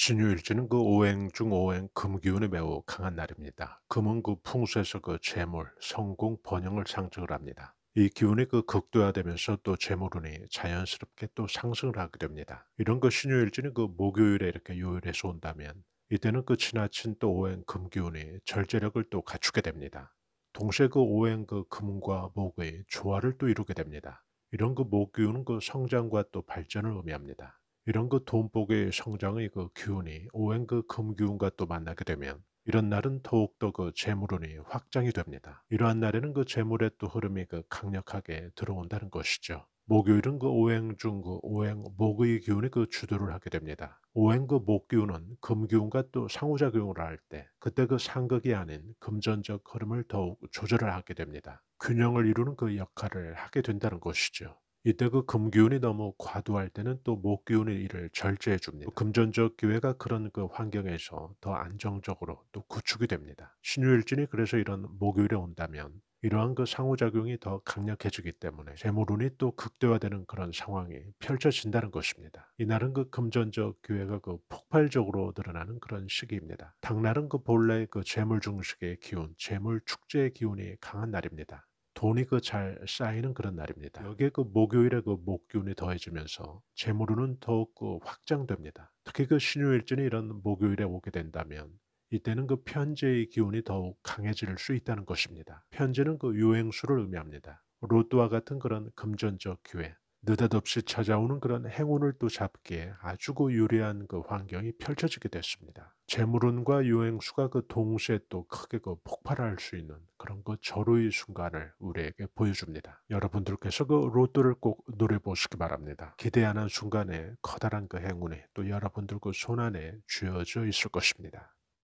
신유일지는 그 오행 중 오행 금기운이 매우 강한 날입니다. 금은 그 풍수에서 그 재물, 성공, 번영을 상징을 합니다. 이 기운이 그 극도화되면서 또 재물운이 자연스럽게 또 상승을 하게 됩니다. 이런 그 신유일지는 그 목요일에 이렇게 요일에서 온다면 이때는 그 지나친 또 오행 금기운이 절제력을 또 갖추게 됩니다. 동시에 그 오행 그 금과 목의 조화를 또 이루게 됩니다. 이런 그 목기운은 그 성장과 또 발전을 의미합니다. 이런 그 돈복의 성장의 그 기운이 오행 그 금기운과 또 만나게 되면 이런 날은 더욱더 그 재물운이 확장이 됩니다. 이러한 날에는 그 재물의 또 흐름이 그 강력하게 들어온다는 것이죠. 목요일은 그 오행 중 그 오행 목의 기운이 그 주도를 하게 됩니다. 오행 그 목 기운은 금 기운과 또 상호작용을 할 때 그때 그 상극이 아닌 금전적 흐름을 더욱 조절을 하게 됩니다. 균형을 이루는 그 역할을 하게 된다는 것이죠. 이때 그 금기운이 너무 과도할 때는 또 목기운이 이를 절제해 줍니다. 금전적 기회가 그런 그 환경에서 더 안정적으로 또 구축이 됩니다. 신유일진이 그래서 이런 목요일에 온다면 이러한 그 상호작용이 더 강력해지기 때문에 재물운이 또 극대화되는 그런 상황이 펼쳐진다는 것입니다. 이날은 그 금전적 기회가 그 폭발적으로 드러나는 그런 시기입니다. 당날은 그 본래 그 재물 중식의 기운, 재물 축제의 기운이 강한 날입니다. 돈이 그 잘 쌓이는 그런 날입니다. 여기에 그 목요일에 그 목기운이 더해지면서 재물운은 더욱 그 확장됩니다. 특히 그 신요일전이 이런 목요일에 오게 된다면 이때는 그 편제의 기운이 더욱 강해질 수 있다는 것입니다. 편제는 그 유행수를 의미합니다. 로또와 같은 그런 금전적 기회, 느닷없이 찾아오는 그런 행운을 또 잡기에 아주 그 유리한 그 환경이 펼쳐지게 됐습니다. 재물운과 유행수가 그 동시에 또 크게 그 폭발할 수 있는 그런 그 절호의 순간을 우리에게 보여줍니다. 여러분들께서 그 로또를 꼭 노려보시기 바랍니다. 기대하는 순간에 커다란 그 행운이 또 여러분들 그 손안에 쥐어져 있을 것입니다.